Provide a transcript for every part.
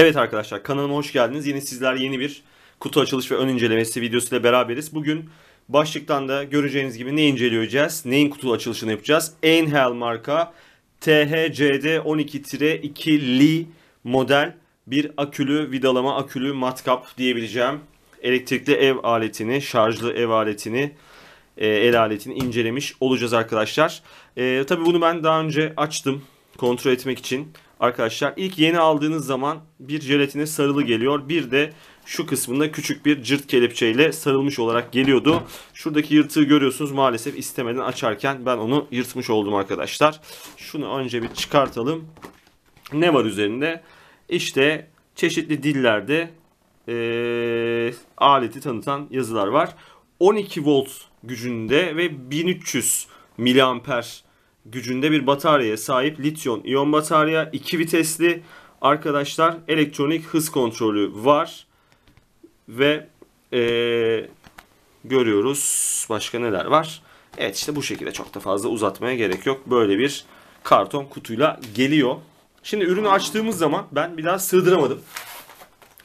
Evet arkadaşlar kanalıma hoş geldiniz. Yine sizler yeni bir kutu açılış ve ön incelemesi videosuyla beraberiz. Bugün başlıktan da göreceğiniz gibi ne inceleyeceğiz? Neyin kutu açılışını yapacağız? Einhell marka THCD 12-2 Li model bir akülü vidalama akülü matkap diyebileceğim. Elektrikli ev aletini, şarjlı ev aletini e, el aletini incelemiş olacağız arkadaşlar. E, tabii bunu ben daha önce açtım kontrol etmek için arkadaşlar ilk yeni aldığınız zaman bir jelatine sarılı geliyor. Bir de şu kısmında küçük bir cırt kelepçeyle sarılmış olarak geliyordu. Şuradaki yırtığı görüyorsunuz maalesef istemeden açarken ben onu yırtmış oldum arkadaşlar. Şunu önce bir çıkartalım. Ne var üzerinde? İşte çeşitli dillerde e, aleti tanıtan yazılar var. 12 volt gücünde ve 1300 miliamper gücünde bir bataryaya sahip lityon iyon batarya. 2 vitesli arkadaşlar elektronik hız kontrolü var. Ve ee, görüyoruz başka neler var. Evet işte bu şekilde çok da fazla uzatmaya gerek yok. Böyle bir karton kutuyla geliyor. Şimdi ürünü açtığımız zaman ben bir daha sığdıramadım.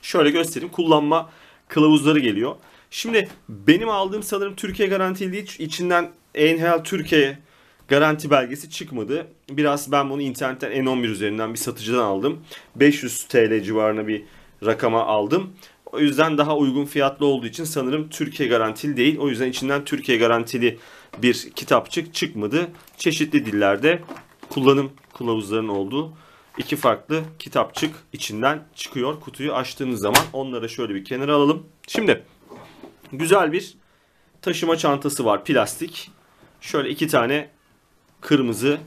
Şöyle göstereyim. Kullanma kılavuzları geliyor. Şimdi benim aldığım sanırım Türkiye garantili değil. İçinden Enhel Türkiye garanti belgesi çıkmadı. Biraz ben bunu internetten N11 üzerinden bir satıcıdan aldım. 500 TL civarına bir rakama aldım. O yüzden daha uygun fiyatlı olduğu için sanırım Türkiye garantili değil. O yüzden içinden Türkiye garantili bir kitapçık çıkmadı. Çeşitli dillerde kullanım kılavuzlarının olduğu iki farklı kitapçık içinden çıkıyor. Kutuyu açtığınız zaman onları şöyle bir kenara alalım. Şimdi güzel bir taşıma çantası var plastik. Şöyle iki tane kırmızı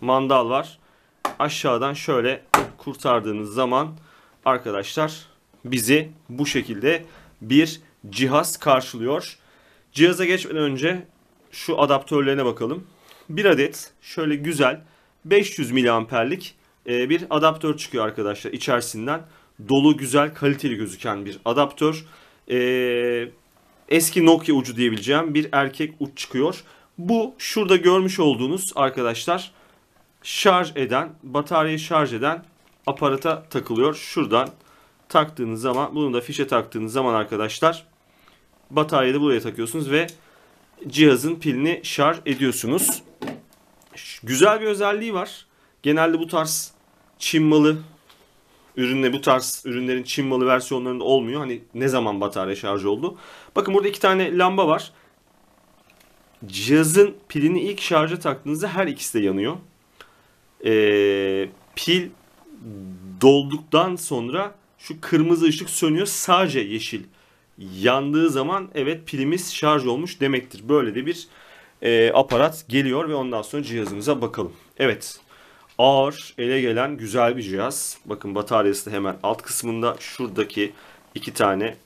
mandal var. Aşağıdan şöyle kurtardığınız zaman arkadaşlar bizi bu şekilde bir cihaz karşılıyor. Cihaza geçmeden önce şu adaptörlerine bakalım. Bir adet şöyle güzel 500 miliamperlik e, bir adaptör çıkıyor arkadaşlar içerisinden. Dolu güzel kaliteli gözüken bir adaptör. E, eski Nokia ucu diyebileceğim bir erkek uç çıkıyor. Bu şurada görmüş olduğunuz arkadaşlar şarj eden, bataryayı şarj eden aparata takılıyor. Şuradan taktığınız zaman, bunu da fişe taktığınız zaman arkadaşlar bataryayı da buraya takıyorsunuz ve cihazın pilini şarj ediyorsunuz. Güzel bir özelliği var. Genelde bu tarz Çin malı ürünle bu tarz ürünlerin Çin malı versiyonlarında olmuyor. Hani ne zaman batarya şarj oldu? Bakın burada iki tane lamba var. Cihazın pilini ilk şarja taktığınızda her ikisi de yanıyor. Ee, pil dolduktan sonra şu kırmızı ışık sönüyor. Sadece yeşil yandığı zaman evet pilimiz şarj olmuş demektir. Böyle de bir e, aparat geliyor ve ondan sonra cihazımıza bakalım. Evet ağır ele gelen güzel bir cihaz. Bakın bataryası da hemen alt kısmında şuradaki iki tane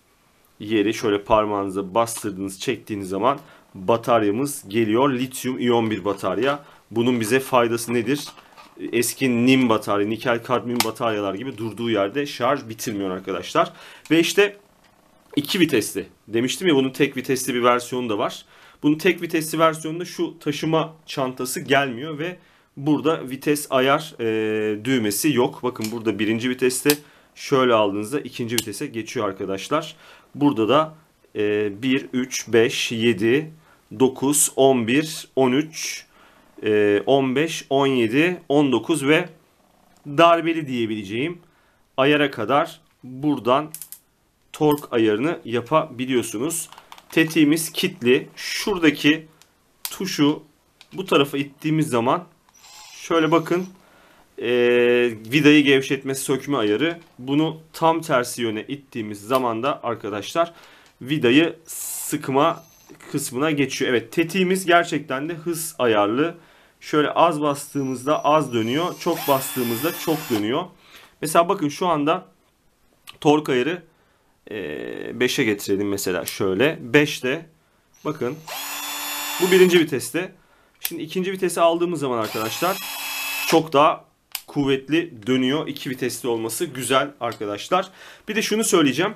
yeri şöyle parmağınıza bastırdığınız çektiğiniz zaman bataryamız geliyor. Lityum iyon bir batarya. Bunun bize faydası nedir? Eski nim batarya, nikel kadmiyum bataryalar gibi durduğu yerde şarj bitirmiyor arkadaşlar. Ve işte iki vitesli. Demiştim ya bunun tek vitesli bir versiyonu da var. Bunun tek vitesli versiyonunda şu taşıma çantası gelmiyor ve burada vites ayar e, düğmesi yok. Bakın burada birinci viteste şöyle aldığınızda ikinci vitese geçiyor arkadaşlar. Burada da e, 1, 3, 5, 7, 9, 11, 13, 15, 17, 19 ve darbeli diyebileceğim ayara kadar buradan tork ayarını yapabiliyorsunuz. Tetiğimiz kitli. Şuradaki tuşu bu tarafa ittiğimiz zaman şöyle bakın e, vidayı gevşetme sökme ayarı. Bunu tam tersi yöne ittiğimiz zaman da arkadaşlar vidayı sıkma kısmına geçiyor. Evet tetiğimiz gerçekten de hız ayarlı. Şöyle az bastığımızda az dönüyor. Çok bastığımızda çok dönüyor. Mesela bakın şu anda tork ayarı 5'e getirelim mesela şöyle. 5'te bakın bu birinci viteste. Şimdi ikinci vitese aldığımız zaman arkadaşlar çok daha kuvvetli dönüyor. İki vitesli olması güzel arkadaşlar. Bir de şunu söyleyeceğim.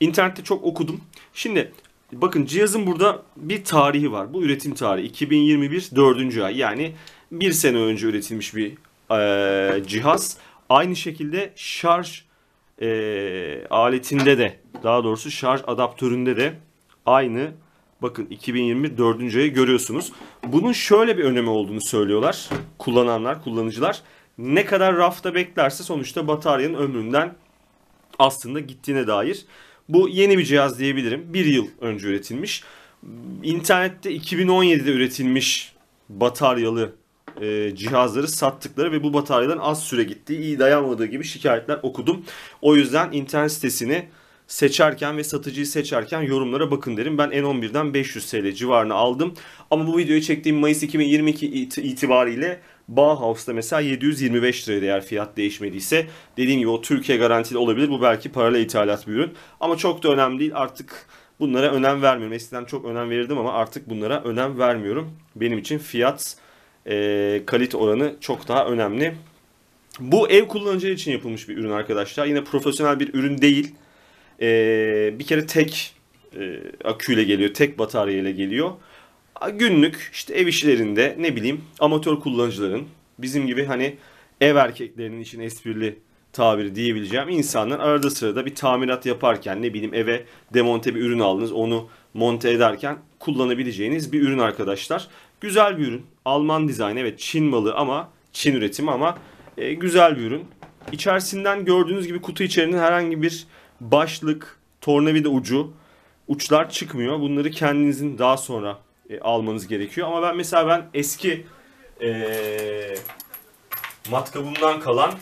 İnternette çok okudum. Şimdi Bakın cihazın burada bir tarihi var. Bu üretim tarihi 2021 4. ay yani bir sene önce üretilmiş bir e, cihaz. Aynı şekilde şarj e, aletinde de daha doğrusu şarj adaptöründe de aynı bakın 2021 4. ayı görüyorsunuz. Bunun şöyle bir önemi olduğunu söylüyorlar kullananlar, kullanıcılar. Ne kadar rafta beklerse sonuçta bataryanın ömründen aslında gittiğine dair bu yeni bir cihaz diyebilirim. Bir yıl önce üretilmiş. İnternette 2017'de üretilmiş bataryalı e, cihazları sattıkları ve bu bataryaların az süre gittiği, iyi dayanmadığı gibi şikayetler okudum. O yüzden internet sitesini seçerken ve satıcıyı seçerken yorumlara bakın derim. Ben N11'den 500 TL civarını aldım. Ama bu videoyu çektiğim Mayıs 2022 it itibariyle Bauhaus'ta mesela 725 liraya değer fiyat değişmediyse dediğim gibi o Türkiye garantili olabilir. Bu belki paralel ithalat bir ürün. Ama çok da önemli değil. Artık bunlara önem vermiyorum. Eskiden çok önem verirdim ama artık bunlara önem vermiyorum. Benim için fiyat e, kalite oranı çok daha önemli. Bu ev kullanıcıları için yapılmış bir ürün arkadaşlar. Yine profesyonel bir ürün değil. E, bir kere tek e, aküyle geliyor, tek bataryayla geliyor günlük işte ev işlerinde ne bileyim amatör kullanıcıların bizim gibi hani ev erkeklerinin için esprili tabiri diyebileceğim insanlar arada sırada bir tamirat yaparken ne bileyim eve demonte bir ürün aldınız onu monte ederken kullanabileceğiniz bir ürün arkadaşlar. Güzel bir ürün. Alman dizayn evet Çin malı ama Çin üretimi ama e, güzel bir ürün. İçerisinden gördüğünüz gibi kutu içerinin herhangi bir başlık, tornavida ucu, uçlar çıkmıyor. Bunları kendinizin daha sonra e, almanız gerekiyor. Ama ben mesela ben eski e, matkabımdan kalan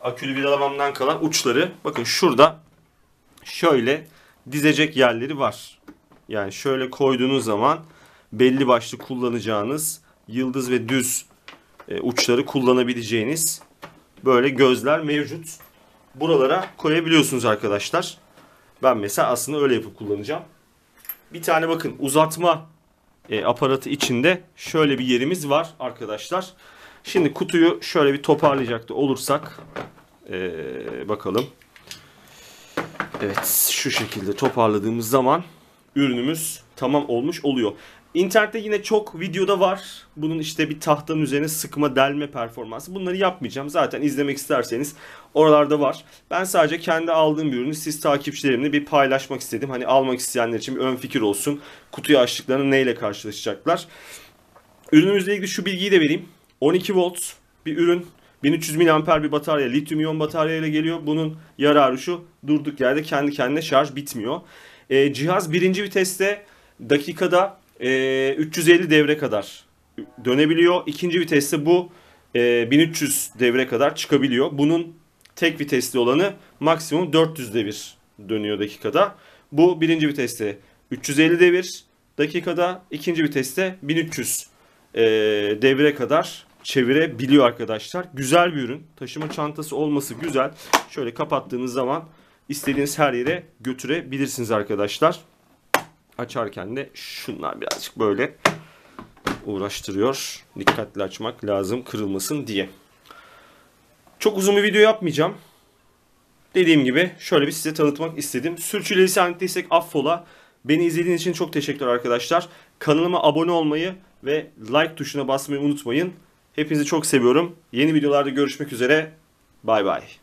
akülü vidalamamdan kalan uçları bakın şurada şöyle dizecek yerleri var. Yani şöyle koyduğunuz zaman belli başlı kullanacağınız yıldız ve düz e, uçları kullanabileceğiniz böyle gözler mevcut. Buralara koyabiliyorsunuz arkadaşlar. Ben mesela aslında öyle yapıp kullanacağım. Bir tane bakın uzatma e, aparatı içinde şöyle bir yerimiz var arkadaşlar. Şimdi kutuyu şöyle bir toparlayacak da olursak e, bakalım. Evet şu şekilde toparladığımız zaman ürünümüz tamam olmuş oluyor. İnternette yine çok videoda var. Bunun işte bir tahtanın üzerine sıkma delme performansı. Bunları yapmayacağım. Zaten izlemek isterseniz oralarda var. Ben sadece kendi aldığım bir ürünü siz takipçilerimle bir paylaşmak istedim. Hani almak isteyenler için bir ön fikir olsun. Kutuyu açtıklarında neyle karşılaşacaklar. Ürünümüzle ilgili şu bilgiyi de vereyim. 12 volt bir ürün 1300 mAh bir batarya, lityum iyon batarya ile geliyor. Bunun yararı şu, durduk yerde kendi kendine şarj bitmiyor. E, cihaz birinci viteste dakikada e, ee, 350 devre kadar dönebiliyor. İkinci viteste bu e, 1300 devre kadar çıkabiliyor. Bunun tek vitesli olanı maksimum 400 devir dönüyor dakikada. Bu birinci viteste 350 devir dakikada, ikinci viteste 1300 e, devre kadar çevirebiliyor arkadaşlar. Güzel bir ürün. Taşıma çantası olması güzel. Şöyle kapattığınız zaman istediğiniz her yere götürebilirsiniz arkadaşlar açarken de şunlar birazcık böyle uğraştırıyor. Dikkatli açmak lazım kırılmasın diye. Çok uzun bir video yapmayacağım. Dediğim gibi şöyle bir size tanıtmak istedim. Sürçülisanlıktaysek affola. Beni izlediğiniz için çok teşekkürler arkadaşlar. Kanalıma abone olmayı ve like tuşuna basmayı unutmayın. Hepinizi çok seviyorum. Yeni videolarda görüşmek üzere. Bay bay.